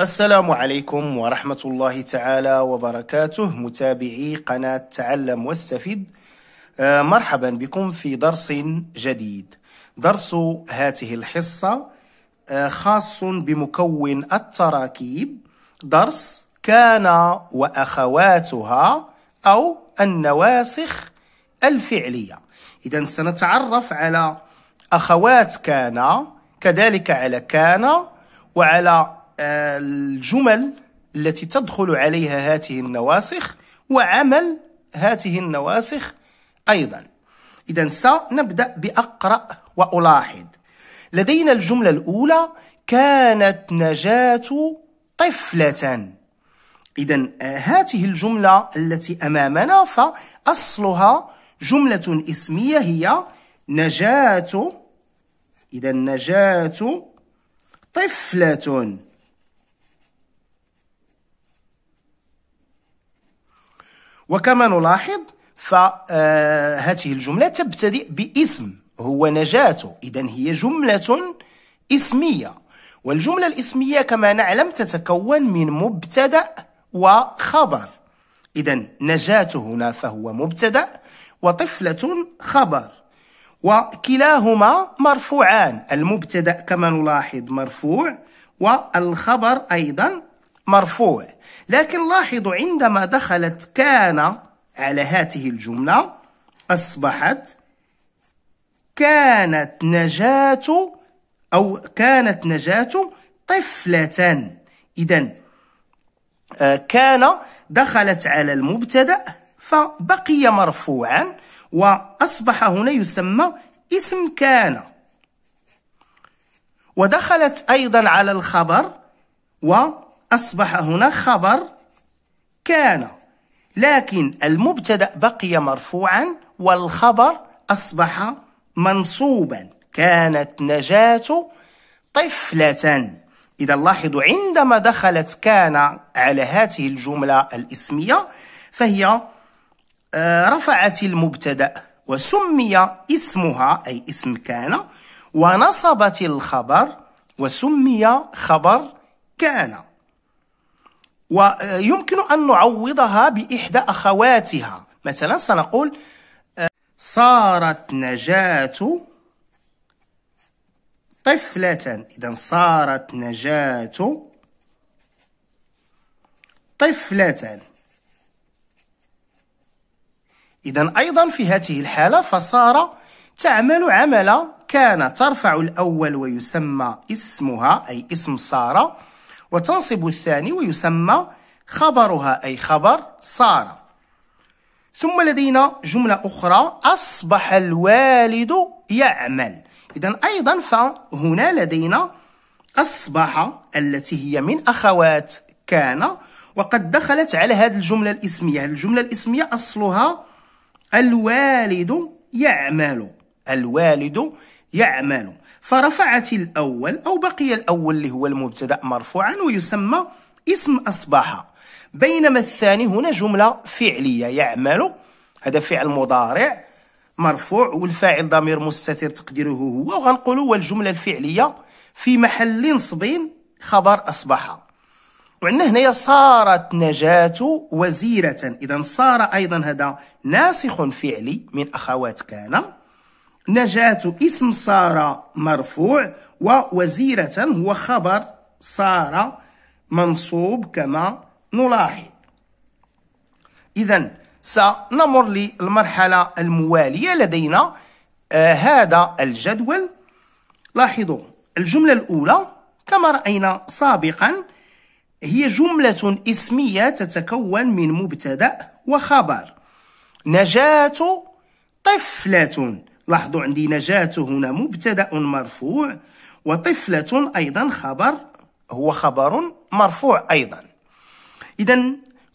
السلام عليكم ورحمة الله تعالى وبركاته متابعي قناة تعلم واستفد آه، مرحبا بكم في درس جديد درس هذه الحصة آه، خاص بمكون التراكيب درس كان وأخواتها أو النواسخ الفعلية إذا سنتعرف على أخوات كان كذلك على كان وعلى الجمل التي تدخل عليها هذه النواسخ وعمل هذه النواسخ أيضا إذا سنبدأ بأقرأ وألاحظ لدينا الجملة الأولى كانت نجاة طفلة إذا آه، هذه الجملة التي أمامنا فأصلها جملة اسمية هي نجاة إذا نجاة طفلة وكما نلاحظ فهذه الجملة تبتدئ باسم هو نجاته إذا هي جملة اسمية والجملة الاسمية كما نعلم تتكون من مبتدأ وخبر إذا نجاة هنا فهو مبتدأ وطفلة خبر وكلاهما مرفوعان المبتدأ كما نلاحظ مرفوع والخبر أيضا مرفوع لكن لاحظوا عندما دخلت كان على هذه الجملة أصبحت كانت نجاة أو كانت نجاة طفلة إذا آه، كان دخلت على المبتدأ فبقي مرفوعا وأصبح هنا يسمى اسم كان ودخلت أيضا على الخبر و أصبح هنا خبر كان لكن المبتدأ بقي مرفوعا والخبر أصبح منصوبا كانت نجاة طفلة إذا لاحظوا عندما دخلت كان على هذه الجملة الإسمية فهي آه، رفعت المبتدأ وسمي اسمها أي اسم كان ونصبت الخبر وسمي خبر كان ويمكن أن نعوضها بإحدى أخواتها مثلا سنقول آه، صارت نجاة طفلة إذا صارت نجاة طفلة إذا أيضا في هذه الحالة فصار تعمل عمل كان ترفع الأول ويسمى اسمها أي اسم سارة وتنصب الثاني ويسمى خبرها أي خبر صار ثم لدينا جملة أخرى أصبح الوالد يعمل إذا أيضا فهنا لدينا أصبح التي هي من أخوات كان وقد دخلت على هذه الجملة الإسمية الجملة الإسمية أصلها الوالد يعمل الوالد يعمل فرفعت الأول أو بقي الأول اللي هو المبتدأ مرفوعا ويسمى اسم أصبح بينما الثاني هنا جملة فعلية يعمل هذا فعل مضارع مرفوع والفاعل ضمير مستتر تقديره هو وغنقولوا والجملة الفعلية في محل نصب خبر أصبح وعندنا هنايا صارت نجاة وزيرة إذا صار أيضا هذا ناسخ فعلي من أخوات كان نجاة اسم سارة مرفوع ووزيرة هو خبر سارة منصوب كما نلاحظ إذا سنمر للمرحلة الموالية لدينا آه هذا الجدول لاحظوا الجملة الأولى كما رأينا سابقا هي جملة اسمية تتكون من مبتدأ وخبر نجاة طفلة لاحظوا عندي نجاة هنا مبتدا مرفوع وطفلة أيضا خبر هو خبر مرفوع أيضا إذا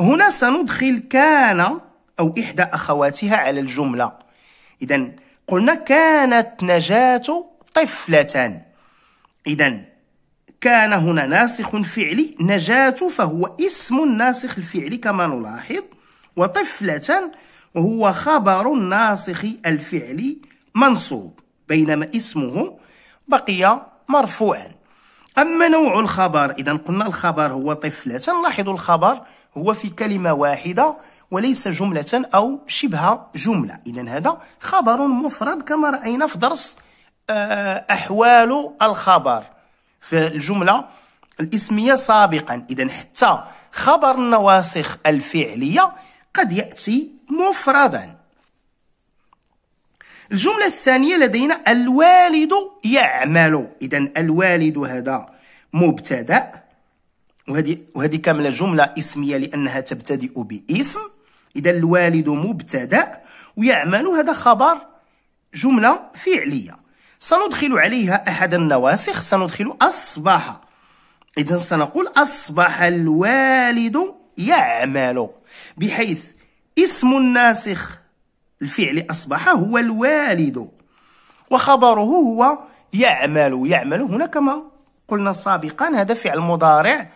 هنا سندخل كان أو إحدى أخواتها على الجملة إذا قلنا كانت نجاة طفلة إذا كان هنا ناسخ فعلي نجاة فهو اسم ناسخ الفعل كما نلاحظ وطفلة وهو خبر ناسخ الفعلي منصوب بينما اسمه بقي مرفوعا أما نوع الخبر إذا قلنا الخبر هو طفلة نلاحظ الخبر هو في كلمة واحدة وليس جملة أو شبه جملة إذا هذا خبر مفرد كما رأينا في درس آه، أحوال الخبر في الجملة الاسمية سابقا إذا حتى خبر النواسخ الفعلية قد يأتي مفردا الجملة الثانية لدينا الوالد يعمل إذا الوالد هذا مبتدأ وهذه وهذه كاملة جملة اسمية لأنها تبتدئ باسم إذا الوالد مبتدأ ويعمل هذا خبر جملة فعلية سندخل عليها أحد النواسخ سندخل أصبح إذا سنقول أصبح الوالد يعمل بحيث اسم الناسخ الفعل أصبح هو الوالد وخبره هو يعمل يعمل هنا كما قلنا سابقا هذا فعل مضارع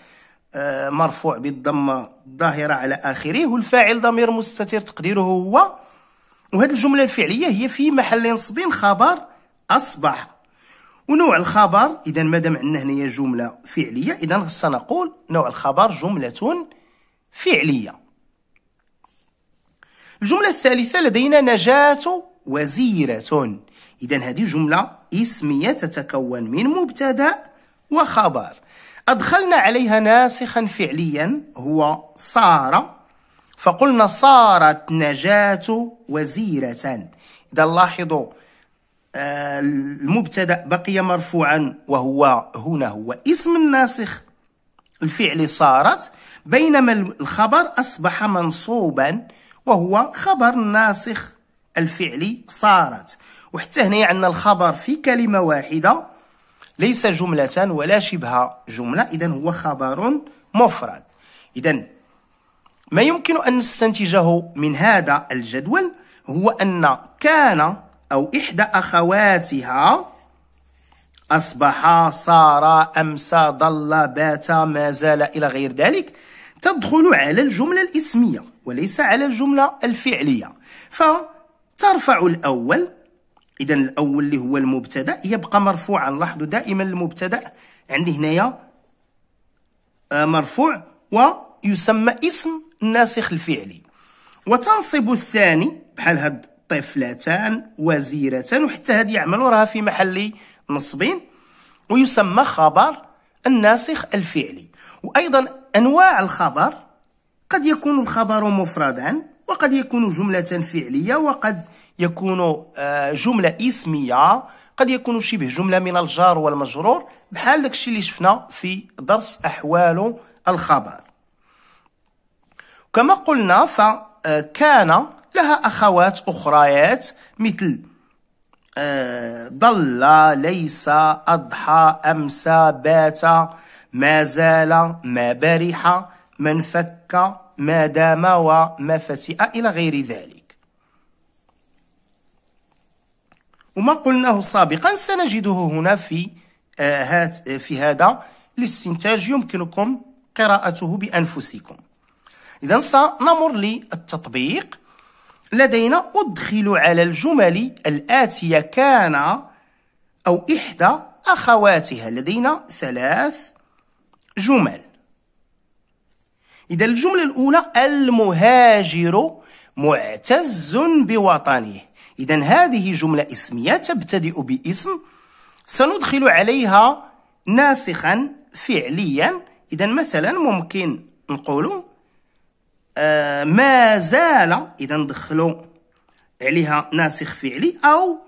آه، مرفوع بالضمة الظاهرة على آخره والفاعل ضمير مستتر تقديره هو وهذه الجملة الفعلية هي في محل نصب خبر أصبح ونوع الخبر إذا مادام عندنا هنايا جملة فعلية إذا سنقول نوع الخبر جملة فعلية الجملة الثالثة لدينا نجاة وزيرة إذا هذه جملة اسمية تتكون من مبتدأ وخبر أدخلنا عليها ناسخا فعليا هو صار فقلنا صارت نجاة وزيرة إذا لاحظوا آه، المبتدأ بقي مرفوعا وهو هنا هو اسم الناسخ الفعل صارت بينما الخبر أصبح منصوبا وهو خبر ناسخ الفعل صارت وحتى هنا عندنا الخبر في كلمة واحدة ليس جملة ولا شبه جملة إذا هو خبر مفرد إذا ما يمكن أن نستنتجه من هذا الجدول هو أن كان أو إحدى أخواتها أصبح صار أمس ضل بات ما زال إلى غير ذلك تدخل على الجملة الإسمية وليس على الجملة الفعلية فترفع الأول إذا الأول اللي هو المبتدأ يبقى مرفوعا لاحظوا دائما المبتدأ عندي هنايا آه، مرفوع ويسمى اسم الناسخ الفعلي وتنصب الثاني بحال هاد طفلتان وزيرتان وحتى هاد يعملوا راها في محل نصبين ويسمى خبر الناسخ الفعلي وايضا انواع الخبر قد يكون الخبر مفردا وقد يكون جملة فعلية وقد يكون آه، جملة اسمية قد يكون شبه جملة من الجار والمجرور بحال داكشي اللي شفنا في درس أحوال الخبر كما قلنا فكان آه، لها أخوات أخريات مثل آه، ضل ليس أضحى أمسى بات ما زال ما برح من فك ما دام وما فتئ إلى غير ذلك وما قلناه سابقا سنجده هنا في آه، في هذا الاستنتاج يمكنكم قراءته بأنفسكم إذا سنمر للتطبيق لدينا أدخل على الجمل الآتية كان أو إحدى أخواتها لدينا ثلاث جمل إذا الجملة الأولى المهاجر معتز بوطنه إذا هذه جملة اسمية تبتدئ باسم سندخل عليها ناسخا فعليا إذا مثلا ممكن نقول آه ما زال إذا ندخلوا عليها ناسخ فعلي أو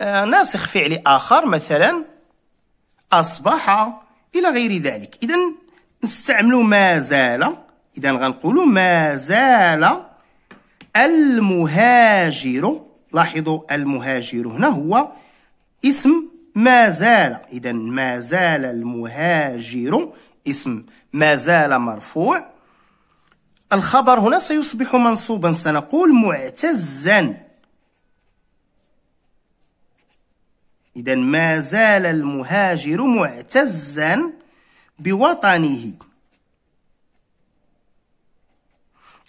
آه ناسخ فعلي آخر مثلا أصبح إلى غير ذلك إذا نستعملوا مازال اذا غنقولوا مازال المهاجر لاحظوا المهاجر هنا هو اسم مازال اذا مازال المهاجر اسم مازال مرفوع الخبر هنا سيصبح منصوبا سنقول معتزا إذا ما زال المهاجر معتزا بوطنه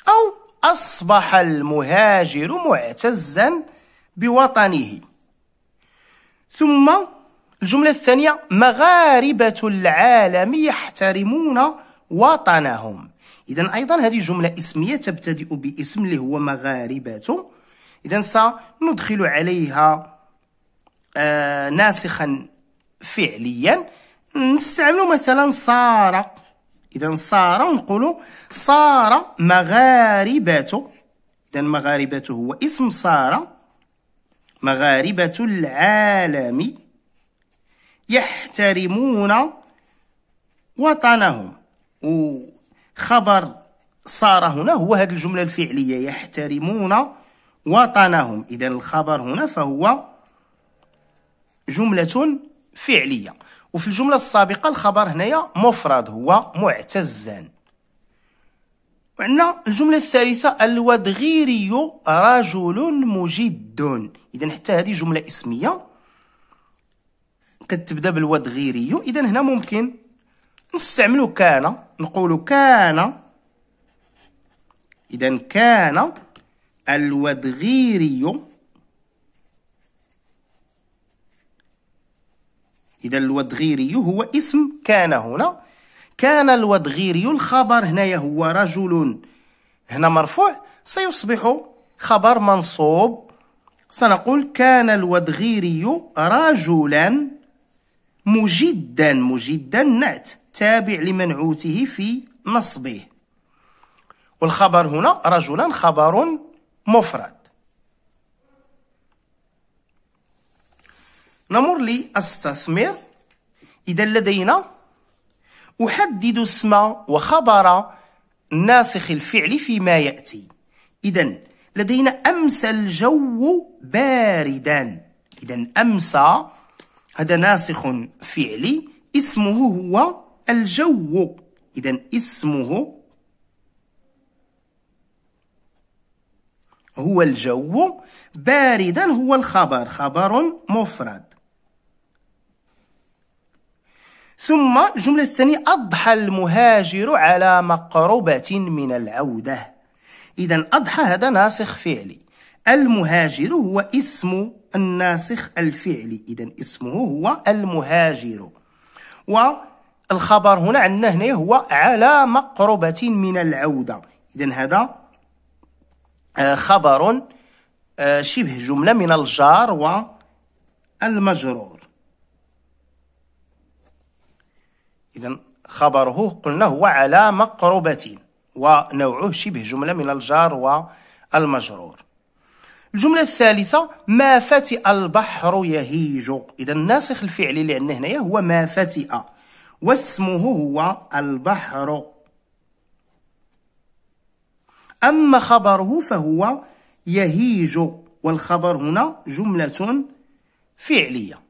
أو أصبح المهاجر معتزا بوطنه ثم الجملة الثانية مغاربة العالم يحترمون وطنهم إذا أيضا هذه جملة اسمية تبتدئ باسم اللي هو مغاربة إذا سندخل عليها آه، ناسخا فعليا نستعملوا مثلا صار اذا صار نقولوا صار مغاربة اذا مغاربة هو اسم صار مغاربة العالم يحترمون وطنهم وخبر صار هنا هو هذه الجملة الفعلية يحترمون وطنهم إذا الخبر هنا فهو جملة فعلية وفي الجملة السابقة الخبر هنايا مفرد هو معتزا وعندنا الجملة الثالثة الودغيري رجل مجد إذا حتى هذه جملة اسمية كتبدا بالودغيري إذا هنا ممكن نستعملو كان نقولو كان إذا كان الودغيري إذا الودغيري هو اسم كان هنا كان الودغيري الخبر هنايا هو رجل هنا مرفوع سيصبح خبر منصوب سنقول كان الودغيري رجلا مجدا مجدا نعت تابع لمنعوته في نصبه والخبر هنا رجلا خبر مفرد نمر لأستثمر إذا لدينا أحدد اسم وخبر ناسخ الفعل فيما يأتي إذا لدينا أمسى الجو باردا إذا أمسى هذا ناسخ فعلي اسمه هو الجو إذا اسمه هو الجو باردا هو الخبر خبر مفرد ثم الجملة الثانية أضحى المهاجر على مقربة من العودة إذا أضحى هذا ناسخ فعلي المهاجر هو اسم الناسخ الفعلي إذا اسمه هو المهاجر والخبر هنا عندنا هنا هو على مقربة من العودة إذا هذا آه، خبر آه، شبه جملة من الجار والمجرور إذا خبره قلنا هو على مقربة ونوعه شبه جملة من الجار والمجرور الجملة الثالثة ما فتئ البحر يهيج إذا الناسخ الفعلي اللي عندنا هنايا هو ما فتئ واسمه هو البحر أما خبره فهو يهيج والخبر هنا جملة فعلية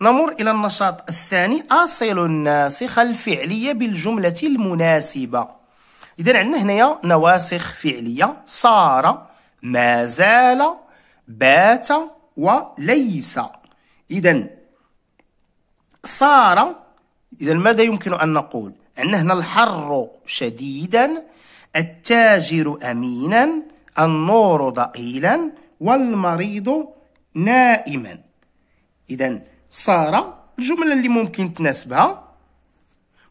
نمر إلى النشاط الثاني أصل الناسخ الفعلية بالجملة المناسبة إذا عندنا هنايا نواسخ فعلية صار ما زال بات وليس إذا صار إذا ماذا يمكن أن نقول عندنا هنا الحر شديدا التاجر أمينا النور ضئيلا والمريض نائما إذا صار الجملة اللي ممكن تناسبها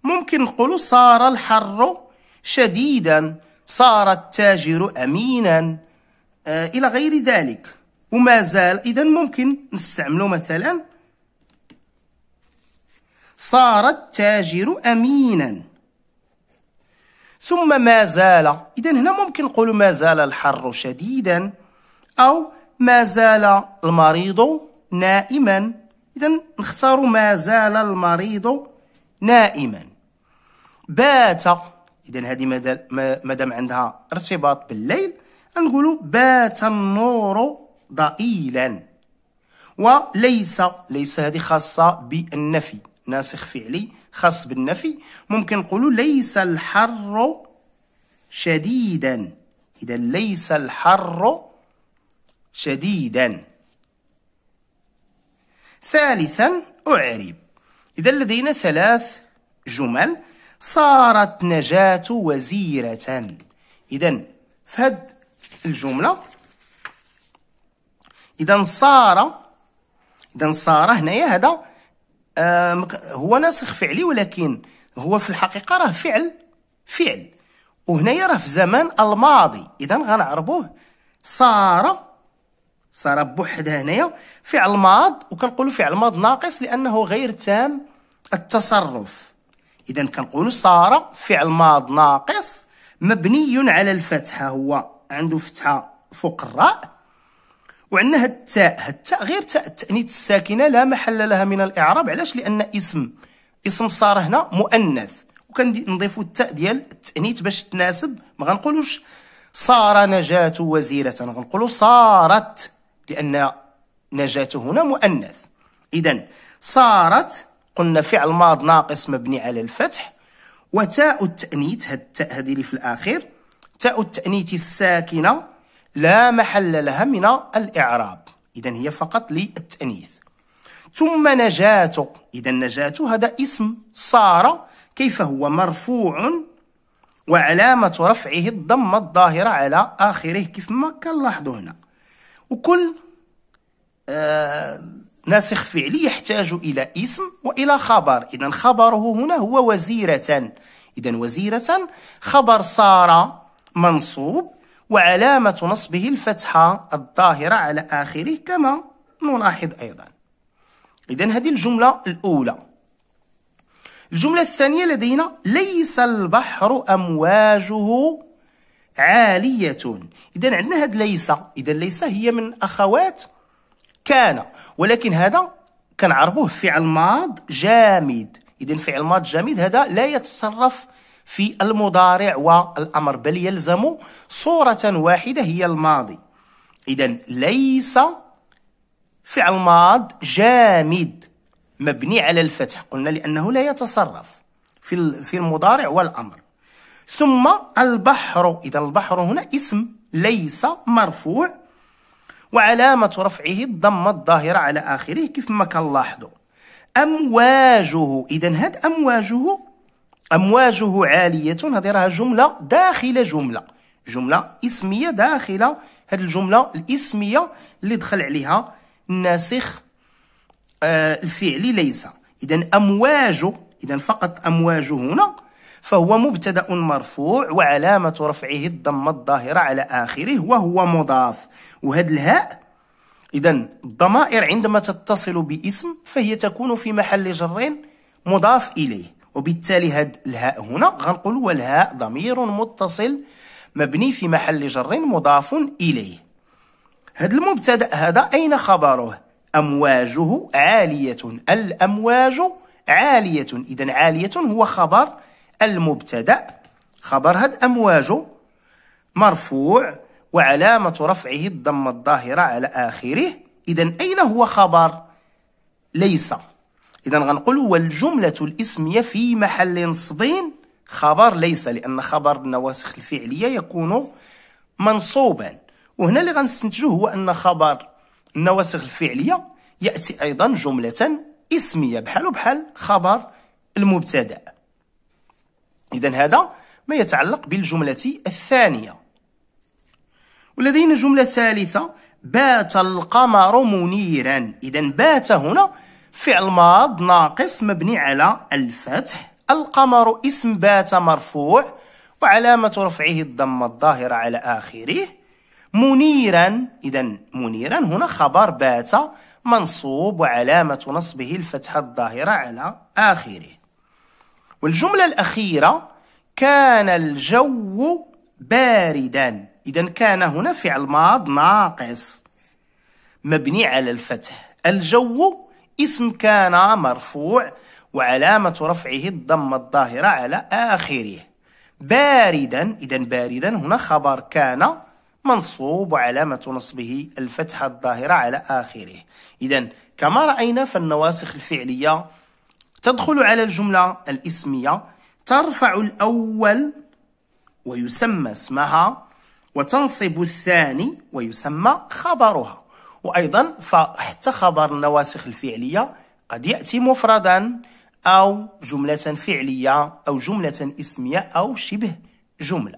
ممكن نقول صار الحر شديدا صار التاجر أمينا آه إلى غير ذلك وما زال إذا ممكن نستعمله مثلا صار التاجر أمينا ثم ما زال إذا هنا ممكن نقول ما زال الحر شديدا أو ما زال المريض نائما إذا نختار ما زال المريض نائما بات إذا هذه مادام عندها ارتباط بالليل نقولوا بات النور ضئيلا وليس ليس هذه خاصة بالنفي ناسخ فعلي خاص بالنفي ممكن نقولوا ليس الحر شديدا إذا ليس الحر شديدا ثالثا أعرب إذا لدينا ثلاث جمل صارت نجاة وزيرة إذا في هاد الجملة إذا صار إذا صار هنايا هذا هو ناسخ فعلي ولكن هو في الحقيقة راه فعل فعل وهنايا راه في زمان الماضي إذا غنعربوه صار صار بوحدها هنايا فعل ماض وكنقولوا فعل ماض ناقص لانه غير تام التصرف اذا كنقولوا صار فعل ماض ناقص مبني على الفتحه هو عنده فتحه فوق الراء وعندنا هاد التاء هاد التاء غير تاء التانيث الساكنه لا محل لها من الاعراب علاش لان اسم اسم صار هنا مؤنث وكنضيفوا التاء ديال التانيث باش تناسب ما غنقولوش صار نجاة وزيرة غنقولوا صارت لأن نجاته هنا مؤنث إذا صارت قلنا فعل ماض ناقص مبني على الفتح وتاء التأنيث هذه اللي في الآخر تاء التأنيث الساكنة لا محل لها من الإعراب إذا هي فقط للتأنيث ثم نجاة إذا نجاة هذا اسم صار كيف هو مرفوع وعلامة رفعه الضمة الظاهرة على آخره كيف ما كنلاحظوا هنا وكل آه، ناسخ فعلي يحتاج إلى اسم وإلى خبر إذا خبره هنا هو وزيرة إذا وزيرة خبر صار منصوب وعلامة نصبه الفتحة الظاهرة على آخره كما نلاحظ أيضا إذا هذه الجملة الأولى الجملة الثانية لدينا ليس البحر أمواجه عالية إذا عندنا هاد ليس إذا ليس هي من أخوات كان ولكن هذا كنعربوه فعل ماض جامد إذا فعل ماض جامد هذا لا يتصرف في المضارع والأمر بل يلزم صورة واحدة هي الماضي إذا ليس فعل ماض جامد مبني على الفتح قلنا لأنه لا يتصرف في المضارع والأمر ثم البحر إذا البحر هنا اسم ليس مرفوع وعلامة رفعه الضمة الظاهرة على آخره كيف ما كنلاحظوا أمواجه إذا هاد أمواجه أمواجه عالية هذه راها جملة داخل جملة جملة اسمية داخل هاد الجملة الاسمية اللي دخل عليها الناسخ آه الفعلي ليس إذا أمواج إذا فقط أمواج هنا فهو مبتدا مرفوع وعلامه رفعه الضمه الظاهره على اخره وهو مضاف وهذا الهاء اذا الضمائر عندما تتصل باسم فهي تكون في محل جر مضاف اليه وبالتالي هذا الهاء هنا غنقول والهاء ضمير متصل مبني في محل جر مضاف اليه هذا المبتدا هذا اين خبره امواجه عاليه الامواج عاليه اذا عاليه هو خبر المبتدأ خبر هاد أمواجه مرفوع وعلامة رفعه الضمة الظاهرة على آخره إذا أين هو خبر؟ ليس إذا غنقول والجملة الإسمية في محل نصب خبر ليس لأن خبر النواسخ الفعلية يكون منصوبا وهنا اللي غنستنتجه هو أن خبر النواسخ الفعلية يأتي أيضا جملة اسمية بحال بحال خبر المبتدأ إذا هذا ما يتعلق بالجملة الثانية ولدينا جملة ثالثة بات القمر منيرا إذا بات هنا فعل ماض ناقص مبني على الفتح القمر اسم بات مرفوع وعلامة رفعه الضمة الظاهرة على آخره منيرا إذا منيرا هنا خبر بات منصوب وعلامة نصبه الفتحة الظاهرة على آخره والجملة الأخيرة كان الجو باردا إذا كان هنا فعل ماض ناقص مبني على الفتح الجو اسم كان مرفوع وعلامة رفعه الضمة الظاهرة على آخره باردا إذا باردا هنا خبر كان منصوب وعلامة نصبه الفتحة الظاهرة على آخره إذا كما رأينا فالنواسخ الفعلية تدخل على الجملة الاسمية ترفع الأول ويسمى اسمها وتنصب الثاني ويسمى خبرها وأيضا فحتى خبر النواسخ الفعلية قد يأتي مفردا أو جملة فعلية أو جملة اسمية أو شبه جملة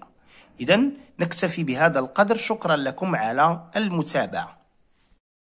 إذا نكتفي بهذا القدر شكرا لكم على المتابعة